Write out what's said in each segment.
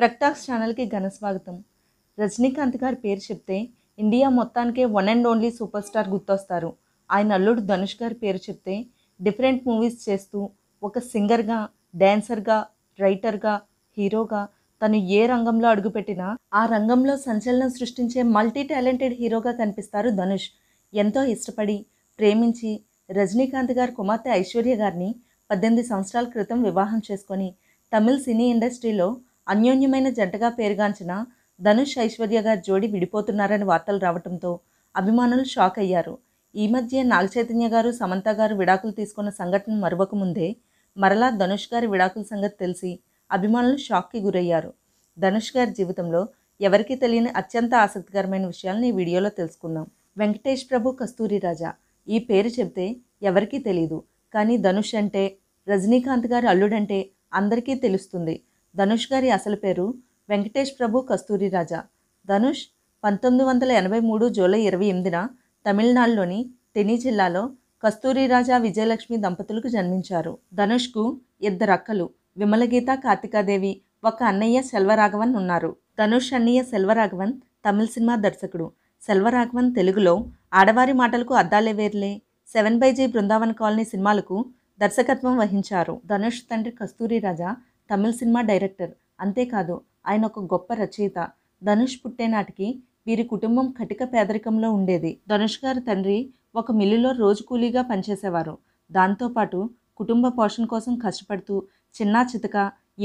ప్రక్టాక్స్ ఛానల్కి ఘన స్వాగతం రజనీకాంత్ గారి పేరు చెప్తే ఇండియా మొత్తానికే one and only super star గుర్తొస్తారు ఆయన అల్లుడు ధనుష్ గారి పేరు చెప్తే డిఫరెంట్ మూవీస్ చేస్తూ ఒక సింగర్గా డ్యాన్సర్గా రైటర్గా హీరోగా తను ఏ రంగంలో అడుగుపెట్టినా ఆ రంగంలో సంచలనం సృష్టించే మల్టీ టాలెంటెడ్ హీరోగా కనిపిస్తారు ధనుష్ ఎంతో ఇష్టపడి ప్రేమించి రజనీకాంత్ గారి కుమార్తె ఐశ్వర్య గారిని పద్దెనిమిది సంవత్సరాల క్రితం వివాహం చేసుకొని తమిళ్ సినీ ఇండస్ట్రీలో అన్యోన్యమైన జంటగా పేరుగాంచిన ధనుష్ ఐశ్వర్య గారి జోడి విడిపోతున్నారని వార్తలు రావడంతో అభిమానులు షాక్ అయ్యారు ఈ మధ్య నాగచైతన్య గారు సమంత గారు విడాకులు తీసుకున్న సంఘటన ముందే మరలా ధనుష్ గారి విడాకుల సంగతి తెలిసి అభిమానులు షాక్కి గురయ్యారు ధనుష్ గారి జీవితంలో ఎవరికీ తెలియని అత్యంత ఆసక్తికరమైన విషయాలను ఈ వీడియోలో తెలుసుకుందాం వెంకటేష్ ప్రభు కస్తూరి రాజా ఈ పేరు చెబితే ఎవరికీ తెలియదు కానీ ధనుష్ అంటే రజనీకాంత్ గారి అల్లుడంటే అందరికీ తెలుస్తుంది ధనుష్ గారి అసలు పేరు వెంకటేష్ ప్రభు కస్తూరి రాజా ధనుష్ పంతొమ్మిది వందల ఎనభై మూడు జూలై ఇరవై ఎనిమిదిన తమిళనాడులోని తెని జిల్లాలో కస్తూరి రాజా విజయలక్ష్మి దంపతులకు జన్మించారు ధనుష్కు ఇద్దరు అక్కలు విమలగీత కార్తికాదేవి ఒక అన్నయ్య సెల్వరాఘవన్ ఉన్నారు ధనుష్ అన్నయ్య సెల్వరాఘవన్ తమిళ సినిమా దర్శకుడు సెల్వరాఘవన్ తెలుగులో ఆడవారి మాటలకు అద్దాలే వేర్లే seven by G Brindavan colony సినిమాలకు దర్శకత్వం వహించారు ధనుష్ తండ్రి కస్తూరి రాజా తమిళ సినిమా డైరెక్టర్ అంతేకాదు ఆయన ఒక గొప్ప రచయిత ధనుష్ పుట్టేనాటికి వీరి కుటుంబం కటిక పేదరికంలో ఉండేది ధనుష్ గారి తండ్రి ఒక మిల్లులో రోజు కూలీగా పనిచేసేవారు దాంతోపాటు కుటుంబ పోషణ కోసం కష్టపడుతూ చిన్నా చితక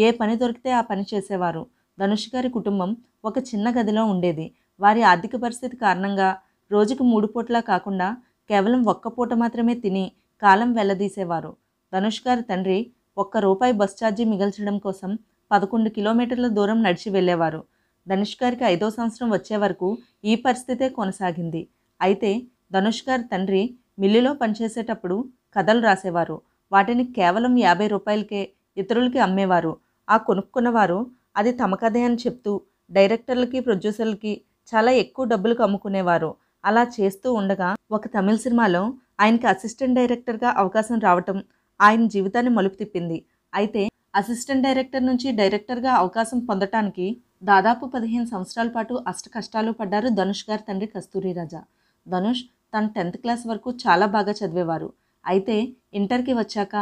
ఏ పని దొరికితే ఆ పని చేసేవారు ధనుష్ గారి కుటుంబం ఒక చిన్న గదిలో ఉండేది వారి ఆర్థిక పరిస్థితి కారణంగా రోజుకు మూడు పూటలా కాకుండా కేవలం ఒక్క పూట మాత్రమే తిని కాలం వెళ్ళదీసేవారు ధనుష్ గారి తండ్రి ఒక్క రూపాయి బస్ ఛార్జీ మిగల్చడం కోసం పదకొండు కిలోమీటర్ల దూరం నడిచి వెళ్ళేవారు ధనుష్ గారికి ఐదో సంవత్సరం వచ్చే వరకు ఈ పరిస్థితే కొనసాగింది అయితే ధనుష్ గారి తండ్రి మిల్లులో పనిచేసేటప్పుడు కథలు రాసేవారు వాటిని కేవలం యాభై రూపాయలకే ఇతరులకి అమ్మేవారు ఆ కొనుక్కున్నవారు అది తమ కథే అని చెప్తూ డైరెక్టర్లకి ప్రొడ్యూసర్లకి చాలా ఎక్కువ డబ్బులకు అమ్ముకునేవారు అలా చేస్తూ ఉండగా ఒక తమిళ సినిమాలో ఆయనకి అసిస్టెంట్ డైరెక్టర్గా అవకాశం రావటం ఆయన జీవితాన్ని మలుపు తిప్పింది అయితే అసిస్టెంట్ డైరెక్టర్ నుంచి డైరెక్టర్గా అవకాశం పొందటానికి దాదాపు పదిహేను సంవత్సరాల పాటు అష్ట కష్టాలు పడ్డారు ధనుష్ గారి తండ్రి కస్తూరి రాజా ధనుష్ తను టెన్త్ క్లాస్ వరకు చాలా బాగా చదివేవారు అయితే ఇంటర్కి వచ్చాక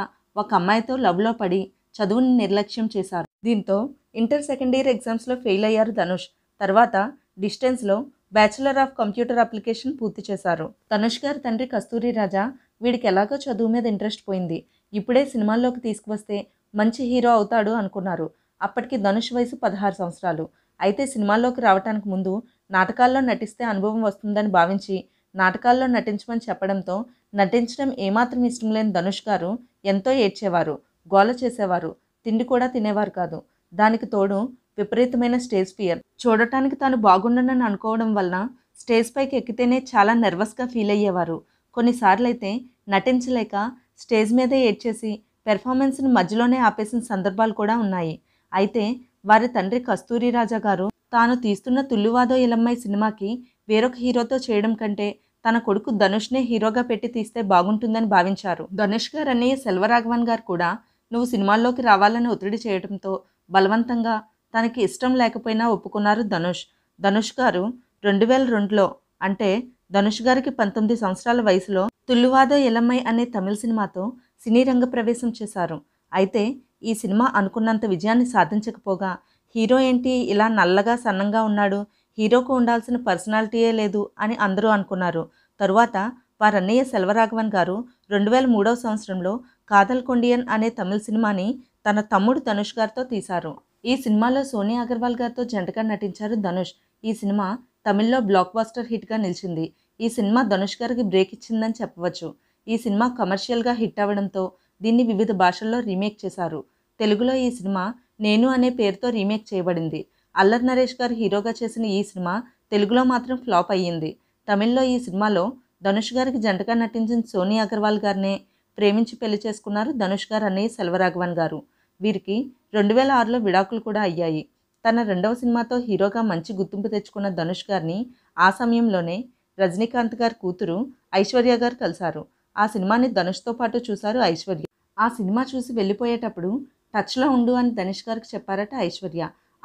ఒక అమ్మాయితో లవ్లో పడి చదువుని నిర్లక్ష్యం చేశారు దీంతో ఇంటర్ సెకండ్ ఇయర్ ఎగ్జామ్స్లో ఫెయిల్ అయ్యారు ధనుష్ తర్వాత డిస్టెన్స్లో బ్యాచిలర్ ఆఫ్ కంప్యూటర్ అప్లికేషన్ పూర్తి చేశారు ధనుష్ గారి తండ్రి కస్తూరి రాజా వీడికి ఎలాగో చదువు మీద ఇంట్రెస్ట్ పోయింది ఇప్పుడే సినిమాల్లోకి తీసుకువస్తే మంచి హీరో అవుతాడు అనుకున్నారు అప్పటికి ధనుష్ వయసు పదహారు సంవత్సరాలు అయితే సినిమాల్లోకి రావటానికి ముందు నాటకాల్లో నటిస్తే అనుభవం వస్తుందని భావించి నాటకాల్లో నటించమని చెప్పడంతో నటించడం ఏమాత్రం ఇష్టం లేని ధనుష్ గారు ఎంతో ఏడ్చేవారు గోల చేసేవారు తిండి కూడా తినేవారు కాదు దానికి తోడు విపరీతమైన స్టేజ్ ఫియర్ చూడటానికి తాను బాగుండనని అనుకోవడం వలన స్టేజ్ పైకి ఎక్కితేనే చాలా నర్వస్గా ఫీల్ అయ్యేవారు కొన్నిసార్లు అయితే నటించలేక స్టేజ్ మీదే ఏడ్చేసి పెర్ఫార్మెన్స్ను మధ్యలోనే ఆపేసిన సందర్భాలు కూడా ఉన్నాయి అయితే వారి తండ్రి కస్తూరి రాజా గారు తాను తీస్తున్న తుల్లువాదో ఇలమ్మాయి సినిమాకి వేరొక హీరోతో చేయడం కంటే తన కొడుకు ధనుష్నే హీరోగా పెట్టి తీస్తే బాగుంటుందని భావించారు ధనుష్ గారు అన్నయ్య సెల్వరాఘవన్ గారు కూడా నువ్వు సినిమాల్లోకి రావాలని ఒత్తిడి చేయడంతో బలవంతంగా తనకి ఇష్టం లేకపోయినా ఒప్పుకున్నారు ధనుష్ ధనుష్ గారు రెండు వేల రెండులో అంటే ధనుష్ గారికి పంతొమ్మిది సంవత్సరాల వయసులో తుల్లువాదో ఎలమ్మై అనే తమిళ సినిమాతో సినీ రంగ ప్రవేశం చేశారు అయితే ఈ సినిమా అనుకున్నంత విజయాన్ని సాధించకపోగా హీరో ఏంటి ఇలా నల్లగా సన్నంగా ఉన్నాడు హీరోకు ఉండాల్సిన పర్సనాలిటీయే లేదు అని అందరూ అనుకున్నారు తరువాత వారన్నయ్య సెల్వరాఘవన్ గారు రెండు వేల మూడవ సంవత్సరంలో కాదల్ కొండియన్ అనే తమిళ సినిమాని తన తమ్ముడు ధనుష్ గారితో తీశారు ఈ సినిమాలో సోనియా అగర్వాల్ గారితో జంటగా నటించారు ధనుష్ ఈ సినిమా తమిళ్లో బ్లాక్ బాస్టర్ హిట్గా నిలిచింది ఈ సినిమా ధనుష్ గారికి బ్రేక్ ఇచ్చిందని చెప్పవచ్చు ఈ సినిమా కమర్షియల్గా హిట్ అవ్వడంతో దీన్ని వివిధ భాషల్లో రీమేక్ చేశారు తెలుగులో ఈ సినిమా నేను అనే పేరుతో రీమేక్ చేయబడింది అల్లర్ నరేష్ గారు హీరోగా చేసిన ఈ సినిమా తెలుగులో మాత్రం ఫ్లాప్ అయ్యింది తమిళ్లో ఈ సినిమాలో ధనుష్ గారికి జంటగా నటించిన సోనీ అగర్వాల్ గారినే ప్రేమించి పెళ్లి చేసుకున్నారు ధనుష్ గారు అనే సెల్వరాఘవన్ గారు వీరికి రెండు వేల ఆరులో విడాకులు కూడా అయ్యాయి తన రెండవ సినిమాతో హీరోగా మంచి గుర్తింపు తెచ్చుకున్న ధనుష్ గారిని ఆ సమయంలోనే రజనీకాంత్ గారి కూతురు ఐశ్వర్య గారు కలిశారు ఆ సినిమాని ధనుష్తో పాటు చూశారు ఐశ్వర్య ఆ సినిమా చూసి వెళ్ళిపోయేటప్పుడు టచ్లో ఉండు అని ధనుష్ గారికి చెప్పారట ఐశ్వర్య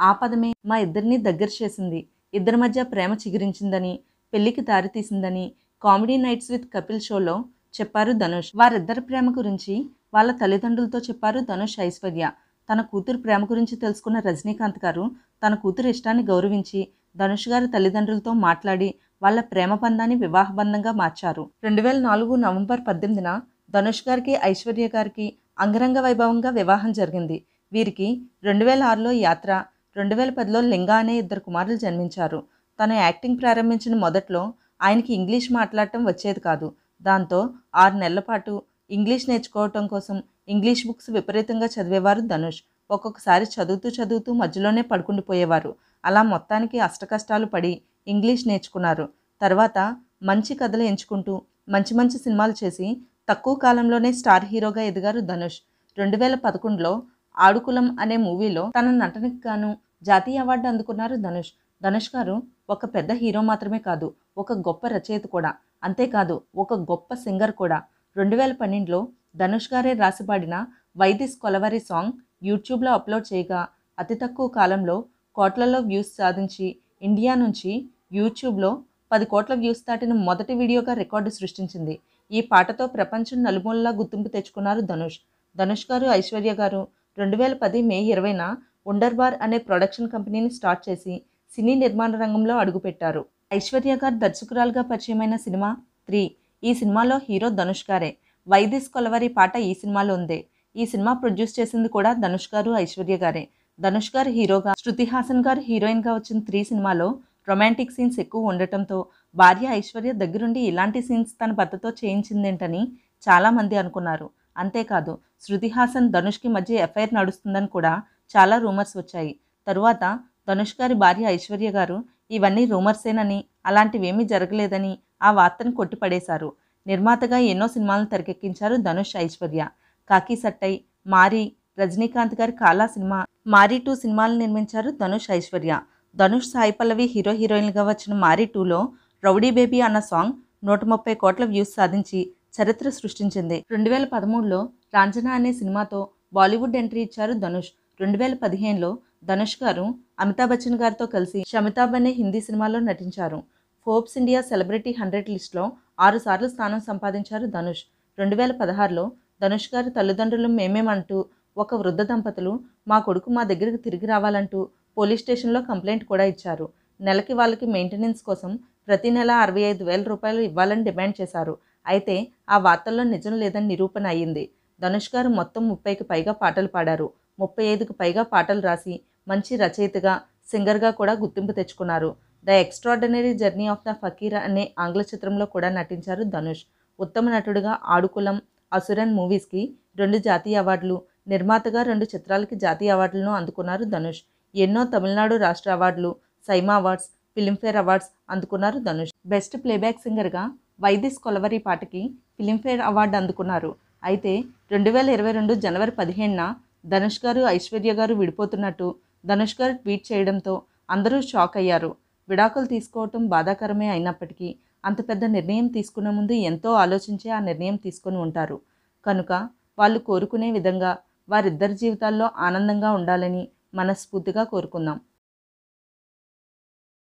ఆ పదమే మా ఇద్దరిని దగ్గర చేసింది ఇద్దరి మధ్య ప్రేమ చిగురించిందని పెళ్లికి దారితీసిందని కామెడీ నైట్స్ విత్ కపిల్ షోలో చెప్పారు ధనుష్ వారిద్దరి ప్రేమ గురించి వాళ్ళ తల్లిదండ్రులతో చెప్పారు ధనుష్ ఐశ్వర్య తన కూతురు ప్రేమ గురించి తెలుసుకున్న రజనీకాంత్ గారు తన కూతురు ఇష్టాన్ని గౌరవించి ధనుష్ గారి తల్లిదండ్రులతో మాట్లాడి వాళ్ళ ప్రేమ బంధాన్ని వివాహ బంధంగా మార్చారు రెండు వేల నాలుగు నవంబర్ పద్దెనిమిదిన ధనుష్ గారికి ఐశ్వర్య గారికి అంగరంగ వైభవంగా వివాహం జరిగింది వీరికి రెండు వేల ఆరులో యాత్ర రెండు వేల పదిలో లింగా అనే ఇద్దరు కుమారులు జన్మించారు తను యాక్టింగ్ ప్రారంభించిన మొదట్లో ఆయనకి ఇంగ్లీష్ మాట్లాడటం వచ్చేది కాదు దాంతో ఆరు నెలల పాటు ఇంగ్లీష్ నేర్చుకోవటం కోసం ఇంగ్లీష్ బుక్స్ విపరీతంగా చదివేవారు ధనుష్ ఒక్కొక్కసారి చదువుతూ చదువుతూ మధ్యలోనే పడుకుండిపోయేవారు అలా మొత్తానికి అష్టకష్టాలు పడి ఇంగ్లీష్ నేర్చుకున్నారు తర్వాత మంచి కథలు ఎంచుకుంటూ మంచి మంచి సినిమాలు చేసి తక్కువ కాలంలోనే స్టార్ హీరోగా ఎదిగారు ధనుష్ రెండు వేల పదకొండులో ఆడుకులం అనే మూవీలో తన నటనకు గాను జాతీయ అవార్డు అందుకున్నారు ధనుష్ ధనుష్ గారు ఒక పెద్ద హీరో మాత్రమే కాదు ఒక గొప్ప రచయిత కూడా అంతేకాదు ఒక గొప్ప సింగర్ కూడా రెండు వేల పన్నెండులో ధనుష్ గారే రాసిపాడిన వైదిస్ కొలవరి సాంగ్ యూట్యూబ్లో అప్లోడ్ చేయగా అతి తక్కువ కాలంలో కోట్లలో వ్యూస్ సాధించి ఇండియా నుంచి యూట్యూబ్లో పది కోట్ల వ్యూస్ దాటిన మొదటి వీడియోగా రికార్డు సృష్టించింది ఈ పాటతో ప్రపంచం నలుమూలలా గుర్తింపు తెచ్చుకున్నారు ధనుష్ ధనుష్ గారు ఐశ్వర్య గారు రెండు వేల పది మే ఇరవైన ఉండర్బార్ అనే ప్రొడక్షన్ కంపెనీని స్టార్ట్ చేసి సినీ నిర్మాణ రంగంలో అడుగుపెట్టారు ఐశ్వర్య గారు దర్శకురాలుగా పరిచయమైన సినిమా త్రీ ఈ సినిమాలో హీరో ధనుష్ గారే వైదిస్ కొలవరి పాట ఈ సినిమాలో ఉంది ఈ సినిమా ప్రొడ్యూస్ చేసింది కూడా ధనుష్ గారు ఐశ్వర్య గారే ధనుష్ గారు హీరోగా శృతిహాసన్ గారు హీరోయిన్గా వచ్చిన త్రీ సినిమాలో రొమాంటిక్ సీన్స్ ఎక్కువ ఉండటంతో భార్య ఐశ్వర్య దగ్గరుండి ఇలాంటి సీన్స్ తన భర్తతో చేయించిందేంటని చాలామంది అనుకున్నారు అంతేకాదు శృతి హాసన్ ధనుష్కి మధ్య ఎఫ్ఐఆర్ నడుస్తుందని కూడా చాలా రూమర్స్ వచ్చాయి తరువాత ధనుష్ గారి భార్య ఐశ్వర్య గారు ఇవన్నీ రూమర్సేనని అలాంటివేమీ జరగలేదని ఆ వార్తను కొట్టిపడేశారు నిర్మాతగా ఎన్నో సినిమాలను తెరకెక్కించారు ధనుష్ ఐశ్వర్య కాకి సట్టై మారి రజనీకాంత్ గారి కాలా సినిమా మారీ టూ సినిమాలు నిర్మించారు ధనుష్ ఐశ్వర్య ధనుష్ సాయి పల్లవి హీరో హీరోయిన్గా వచ్చిన మారీ టూలో రౌడీ బేబీ అన్న సాంగ్ నూట ముప్పై కోట్ల వ్యూస్ సాధించి చరిత్ర సృష్టించింది రెండు వేల పదమూడులో రాంజనా అనే సినిమాతో బాలీవుడ్ ఎంట్రీ ఇచ్చారు ధనుష్ రెండు వేల పదిహేనులో ధనుష్ గారు అమితాబ్ బచ్చన్ గారితో కలిసి షమితాబ్ అనే హిందీ సినిమాలో నటించారు ఫోర్బ్స్ ఇండియా సెలబ్రిటీ హండ్రెడ్ లిస్ట్లో ఆరుసార్లు స్థానం సంపాదించారు ధనుష్ రెండు వేల పదహారులో ధనుష్ గారి తల్లిదండ్రులు మేమేమంటూ ఒక వృద్ధ దంపతులు మా కొడుకు మా దగ్గరకు తిరిగి రావాలంటూ పోలీస్ స్టేషన్లో కంప్లైంట్ కూడా ఇచ్చారు నెలకి వాళ్ళకి మెయింటెనెన్స్ కోసం ప్రతి నెల అరవై ఐదు వేల రూపాయలు ఇవ్వాలని డిమాండ్ చేశారు అయితే ఆ వార్తల్లో నిజం లేదని నిరూపణ అయ్యింది ధనుష్ గారు మొత్తం ముప్పైకి పైగా పాటలు పాడారు ముప్పై ఐదుకి పైగా పాటలు రాసి మంచి రచయితగా సింగర్గా కూడా గుర్తింపు తెచ్చుకున్నారు the extraordinary journey of the fakir అనే ఆంగ్ల చిత్రంలో కూడా నటించారు ధనుష్ ఉత్తమ నటుడుగా ఆడుకులం అసురన్ మూవీస్కి రెండు జాతీయ అవార్డులు నిర్మాతగా రెండు చిత్రాలకి జాతీయ అవార్డులను అందుకున్నారు ధనుష్ ఎన్నో తమిళనాడు రాష్ట్ర అవార్డులు సైమా అవార్డ్స్ ఫిలింఫేర్ అవార్డ్స్ అందుకున్నారు ధనుష్ బెస్ట్ ప్లేబ్యాక్ సింగర్గా వైదిస్ కొలవరి పాటకి ఫిలింఫేర్ అవార్డు అందుకున్నారు అయితే రెండు వేల ఇరవై రెండు జనవరి పదిహేనున ధనుష్ గారు ఐశ్వర్య గారు విడిపోతున్నట్టు ధనుష్ గారు ట్వీట్ చేయడంతో అందరూ షాక్ అయ్యారు విడాకులు తీసుకోవటం బాధాకరమే అయినప్పటికీ అంత పెద్ద నిర్ణయం తీసుకునే ముందు ఎంతో ఆలోచించే ఆ నిర్ణయం తీసుకొని ఉంటారు కనుక వాళ్ళు కోరుకునే విధంగా వారిద్దరి జీవితాల్లో ఆనందంగా ఉండాలని మనస్ఫూర్తిగా కోరుకుందాం